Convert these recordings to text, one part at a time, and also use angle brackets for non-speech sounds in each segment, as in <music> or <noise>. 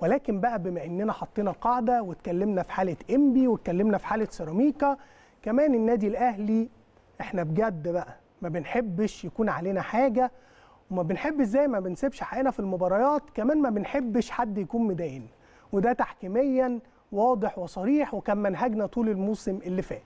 ولكن بقى بما اننا حطينا القاعده واتكلمنا في حاله انبي واتكلمنا في حاله سيراميكا كمان النادي الاهلي احنا بجد بقى ما بنحبش يكون علينا حاجه وما بنحبش زي ما بنسيبش حقنا في المباريات كمان ما بنحبش حد يكون مضايقنا وده تحكيميا واضح وصريح وكان منهجنا طول الموسم اللي فات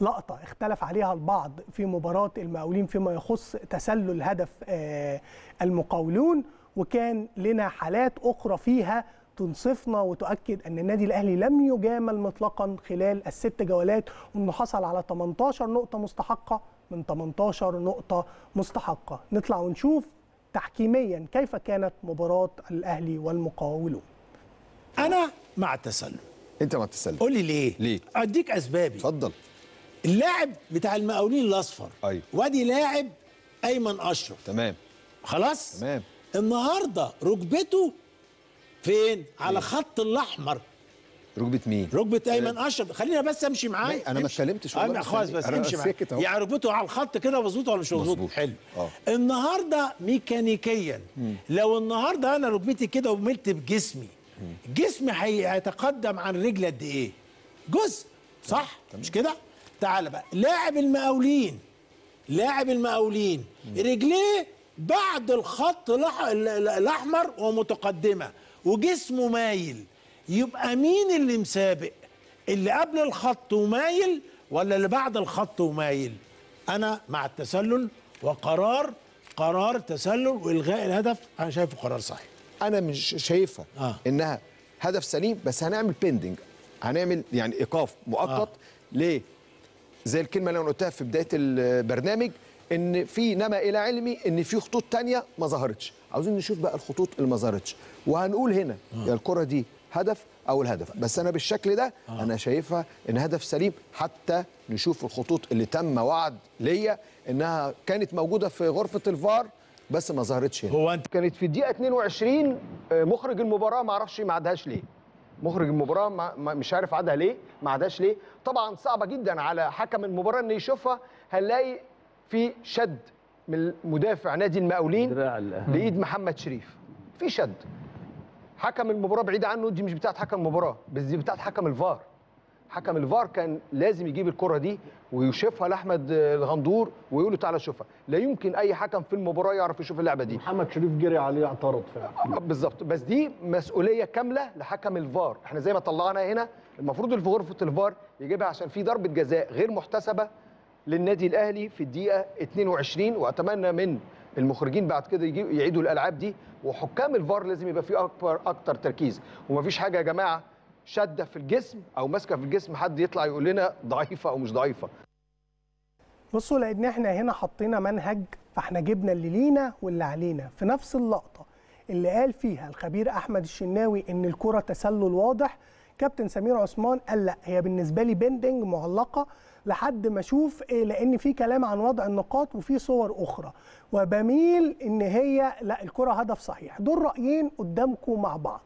لقطة اختلف عليها البعض في مباراة المقاولين فيما يخص تسلل هدف آه، المقاولون وكان لنا حالات أخرى فيها تنصفنا وتؤكد ان النادي الاهلي لم يجامل مطلقا خلال الست جولات وانه حصل على 18 نقطه مستحقه من 18 نقطه مستحقه نطلع ونشوف تحكيميا كيف كانت مباراه الاهلي والمقاولون انا مع التسلل انت مع التسلل قول لي ليه ليه اديك اسبابي اتفضل اللاعب بتاع المقاولين الاصفر ايوه وادي لاعب ايمن اشرف تمام خلاص تمام النهارده ركبته فين على خط الاحمر ركبه مين؟ ركبه آه، ايمن اشرف خلينا بس امشي معاه انا ما اتكلمتش والله خلاص يعني بس امشي معاه يعني ركبته على الخط كده مظبوط ولا مش مظبوط؟ حلو أوه. النهارده ميكانيكيا مم. لو النهارده انا ركبتي كده وملت بجسمي مم. جسمي هيتقدم عن رجلي قد ايه؟ جزء صح؟ تمام. مش كده؟ تعالى بقى لاعب المقاولين لاعب المقاولين رجليه بعد الخط الاحمر ومتقدمه وجسمه مايل يبقى مين اللي مسابق اللي قبل الخط ومايل ولا اللي بعد الخط ومايل انا مع التسلل وقرار قرار تسلل والغاء الهدف انا شايفه قرار صحيح انا مش شايفها آه. انها هدف سليم بس هنعمل بيندنج هنعمل يعني ايقاف مؤقت آه. ليه زي الكلمه اللي انا قلتها في بدايه البرنامج ان في نما الى علمي ان في خطوط تانية ما ظهرتش عاوزين نشوف بقى الخطوط اللي ما ظهرتش وهنقول هنا يا الكره دي هدف او الهدف بس انا بالشكل ده آه. انا شايفها ان هدف سليم حتى نشوف الخطوط اللي تم وعد ليا انها كانت موجوده في غرفه الفار بس ما ظهرتش هنا هو انت كانت في الدقيقه 22 آه، مخرج المباراه ما اعرفش ما عدهاش ليه مخرج المباراه ما مش عارف عدها ليه ما عدهاش ليه طبعا صعبه جدا على حكم المباراه انه يشوفها هنلاقي في شد من مدافع نادي المقاولين لايد محمد شريف في شد حكم المباراه بعيد عنه دي مش بتاعه حكم المباراه بس دي بتاعه حكم الفار حكم الفار كان لازم يجيب الكره دي ويشوفها لاحمد الغندور ويقول له تعالى شوفها لا يمكن اي حكم في المباراه يعرف يشوف اللعبه دي محمد شريف جري عليه اعترض فعلا بالظبط بس دي مسؤوليه كامله لحكم الفار احنا زي ما طلعنا هنا المفروض اللي في غرفه الفار يجيبها عشان في ضربه جزاء غير محتسبه للنادي الاهلي في الدقيقه 22 واتمنى من المخرجين بعد كده يعيدوا الالعاب دي وحكام الفار لازم يبقى فيه اكبر اكتر تركيز ومفيش حاجه يا جماعه شده في الجسم او ماسكه في الجسم حد يطلع يقول لنا ضعيفه او مش ضعيفه بصوا لان احنا هنا حطينا منهج فاحنا جبنا اللي لينا واللي علينا في نفس اللقطه اللي قال فيها الخبير احمد الشناوي ان الكره تسلل واضح كابتن سمير عثمان قال لا هي بالنسبه لي بيندنج معلقه لحد ما اشوف إيه لان في كلام عن وضع النقاط وفي صور اخرى وبميل ان هي لا الكره هدف صحيح دول رايين قدامكم مع بعض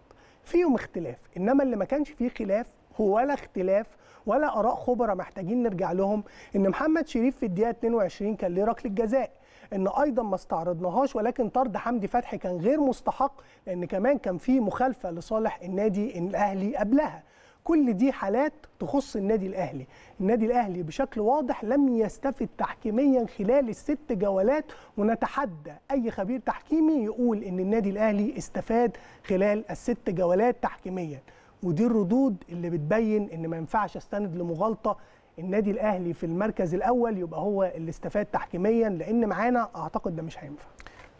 فيهم اختلاف انما اللي ما كانش فيه خلاف هو ولا اختلاف ولا اراء خبراء محتاجين نرجع لهم ان محمد شريف في الدقيقه 22 كان ليه ركله جزاء ان ايضا ما استعرضناهاش ولكن طرد حمدي فتحي كان غير مستحق لان كمان كان في مخالفه لصالح النادي الاهلي قبلها كل دي حالات تخص النادي الاهلي النادي الاهلي بشكل واضح لم يستفد تحكيميا خلال الست جولات ونتحدى اي خبير تحكيمي يقول ان النادي الاهلي استفاد خلال الست جولات تحكيميا ودي الردود اللي بتبين ان ما ينفعش استند لمغالطه النادي الاهلي في المركز الاول يبقى هو اللي استفاد تحكيميا لان معانا اعتقد ده مش هينفع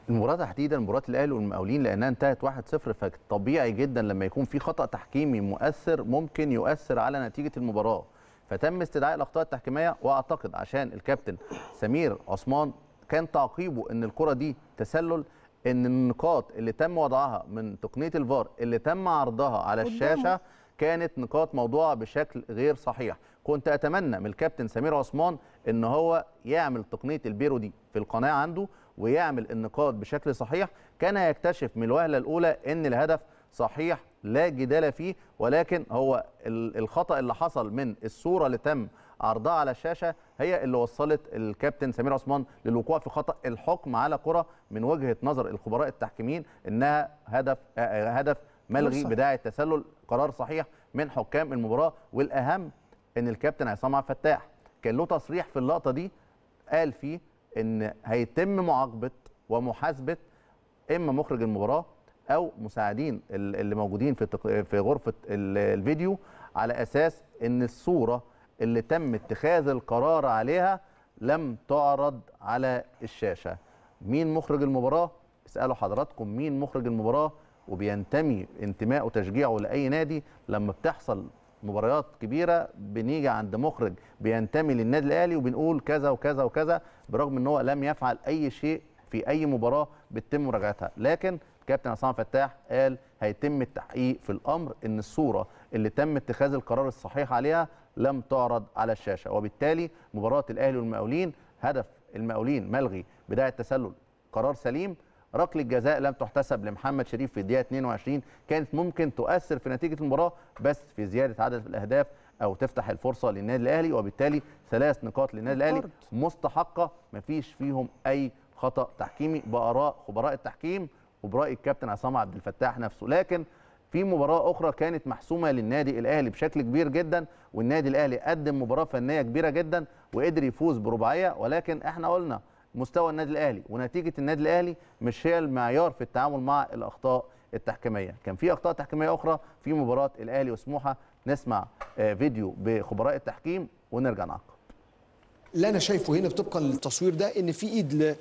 المباراه تحديدا مباراه الاهلي والمقاولين لانها انتهت 1-0 فطبيعي جدا لما يكون في خطا تحكيمي مؤثر ممكن يؤثر على نتيجه المباراه فتم استدعاء الاخطاء التحكيميه واعتقد عشان الكابتن سمير عثمان كان تعقيبه ان الكره دي تسلل ان النقاط اللي تم وضعها من تقنيه الفار اللي تم عرضها على الشاشه كانت نقاط موضوعه بشكل غير صحيح كنت اتمنى من الكابتن سمير عثمان ان هو يعمل تقنيه البيرو دي في القناه عنده ويعمل النقاط بشكل صحيح كان يكتشف من الوهله الاولى ان الهدف صحيح لا جدال فيه ولكن هو الخطا اللي حصل من الصوره اللي تم عرضها على الشاشه هي اللي وصلت الكابتن سمير عثمان للوقوع في خطا الحكم على كره من وجهه نظر الخبراء التحكيمين انها هدف هدف ملغي بداعي التسلل قرار صحيح من حكام المباراه والاهم ان الكابتن عصام عبد الفتاح كان له تصريح في اللقطه دي قال فيه ان هيتم معاقبه ومحاسبه اما مخرج المباراه او مساعدين اللي موجودين في في غرفه الفيديو على اساس ان الصوره اللي تم اتخاذ القرار عليها لم تعرض على الشاشه مين مخرج المباراه اسالوا حضراتكم مين مخرج المباراه وبينتمي انتمائه وتشجيعه لاي نادي لما بتحصل مباريات كبيره بنيجي عند مخرج بينتمي للنادي الاهلي وبنقول كذا وكذا وكذا برغم ان هو لم يفعل اي شيء في اي مباراه بتتم مراجعتها لكن كابتن عصام فتاح قال هيتم التحقيق في الامر ان الصوره اللي تم اتخاذ القرار الصحيح عليها لم تعرض على الشاشه وبالتالي مباراه الاهلي والمقاولين هدف المقاولين ملغي بدايه تسلل قرار سليم ركله جزاء لم تحتسب لمحمد شريف في الدقيقه 22 كانت ممكن تؤثر في نتيجه المباراه بس في زياده عدد الاهداف او تفتح الفرصه للنادي الاهلي وبالتالي ثلاث نقاط للنادي الاهلي مستحقه مفيش فيهم اي خطا تحكيمي باراء خبراء التحكيم وبراي الكابتن عصام عبد الفتاح نفسه لكن في مباراه اخرى كانت محسومه للنادي الاهلي بشكل كبير جدا والنادي الاهلي قدم مباراه فنيه كبيره جدا وقدر يفوز برباعيه ولكن احنا قلنا مستوى النادي الاهلي ونتيجه النادي الاهلي مش هي المعيار في التعامل مع الاخطاء التحكيميه كان في اخطاء تحكيميه اخرى في مباراه الاهلي وسموحه نسمع آه، فيديو بخبراء التحكيم ونرجع نعقب اللي انا شايفه هنا طبقا للتصوير ده ان في ايد ل...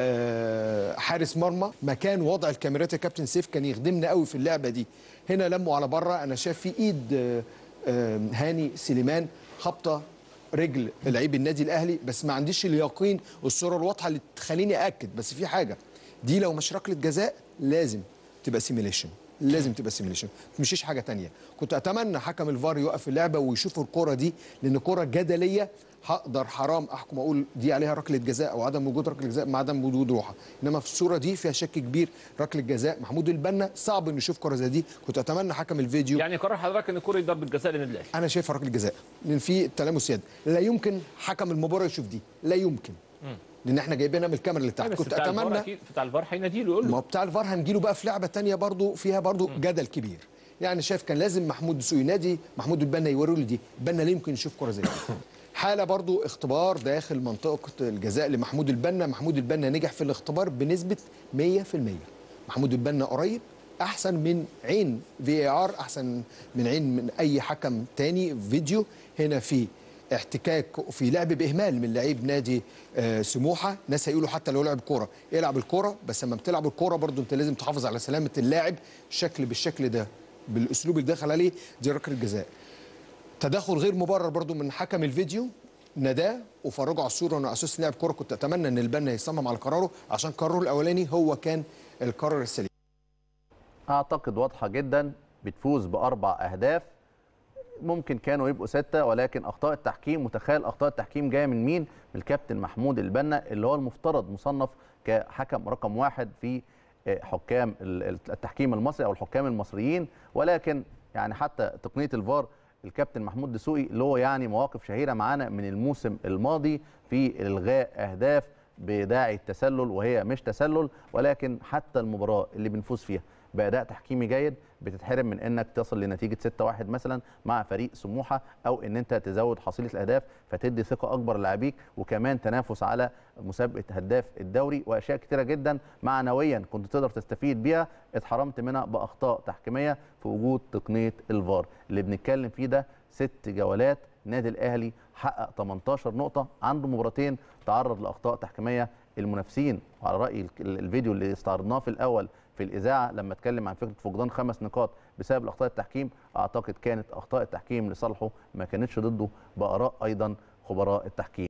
آه، حارس مرمى مكان وضع الكاميرات يا كابتن سيف كان يخدمنا قوي في اللعبه دي هنا لموا على بره انا شايف في ايد آه، هاني سليمان خبطه رجل لعيب النادي الاهلي بس ما عنديش اليقين والصوره الواضحه اللي تخليني اكد بس في حاجه دي لو مش ركله جزاء لازم تبقى سيميليشن لازم تبقى سيميليشن ما تمشيش حاجه تانية كنت اتمنى حكم الفار يوقف اللعبه ويشوف الكره دي لان كره جدليه هقدر حرام احكم اقول دي عليها ركله جزاء او عدم وجود ركله جزاء مع عدم وجود روحه انما في الصوره دي فيها شك كبير ركله جزاء محمود البنا صعب ان نشوف كره زي دي كنت اتمنى حكم الفيديو يعني قرار حضرتك ان الكره ضربه جزاء للنادي الاهلي انا شايفها ركله جزاء لان في تلامس يد لا يمكن حكم المباراه يشوف دي لا يمكن م. لان احنا جايبينها من الكاميرا اللي تحت كنت بتاع اتمنى بتاع الفار هيناديله يقول له ما بتاع الفار هنجيله بقى في لعبه ثانيه برضه فيها برضه جدل كبير يعني شايف كان لازم محمود دسوقي ينادي محمود البنا يوري له دي البنا ليه يمكن يشوف كره زي دي <coughs> حاله برضو اختبار داخل منطقه الجزاء لمحمود البنا محمود البنا نجح في الاختبار بنسبه 100% محمود البنا قريب احسن من عين في اي ار احسن من عين من اي حكم تاني فيديو هنا في احتكاك في لعب باهمال من لعيب نادي آه، سموحه ناس هيقولوا حتى لو لعب كوره العب الكوره بس لما بتلعب الكوره برضو انت لازم تحافظ على سلامه اللاعب شكل بالشكل ده بالاسلوب اللي دخل عليه دي ركله جزاء تدخل غير مبرر برضو من حكم الفيديو نداه وفرجوا على الصوره انه اساس لاعب كوره كنت اتمنى ان البنا يصمم على قراره عشان قراره الاولاني هو كان القرار السليم اعتقد واضحه جدا بتفوز باربع اهداف ممكن كانوا يبقوا ستة ولكن أخطاء التحكيم متخيل أخطاء التحكيم جاية من مين؟ من الكابتن محمود البنا اللي هو المفترض مصنف كحكم رقم واحد في آه، حكام التحكيم المصري أو الحكام المصريين ولكن يعني حتى تقنية الفار الكابتن محمود دسوقي له يعني مواقف شهيرة معانا من الموسم الماضي في إلغاء أهداف بداعي التسلل وهي مش تسلل ولكن حتى المباراة اللي بنفوز فيها باداء تحكيمي جيد بتتحرم من انك تصل لنتيجه 6-1 مثلا مع فريق سموحه او ان انت تزود حصيله الاهداف فتدي ثقه اكبر لعبيك وكمان تنافس على مسابقه هداف الدوري واشياء كثيره جدا معنويا كنت تقدر تستفيد بيها اتحرمت منها باخطاء تحكيميه في وجود تقنيه الفار اللي بنتكلم فيه ده ست جولات النادي الاهلي حقق 18 نقطه عنده مباراتين تعرض لاخطاء تحكيميه المنافسين وعلى راي الفيديو اللي استعرضناه في الاول في الاذاعه لما اتكلم عن فكره فقدان خمس نقاط بسبب اخطاء التحكيم اعتقد كانت اخطاء التحكيم لصالحه ما كانتش ضده باراء ايضا خبراء التحكيم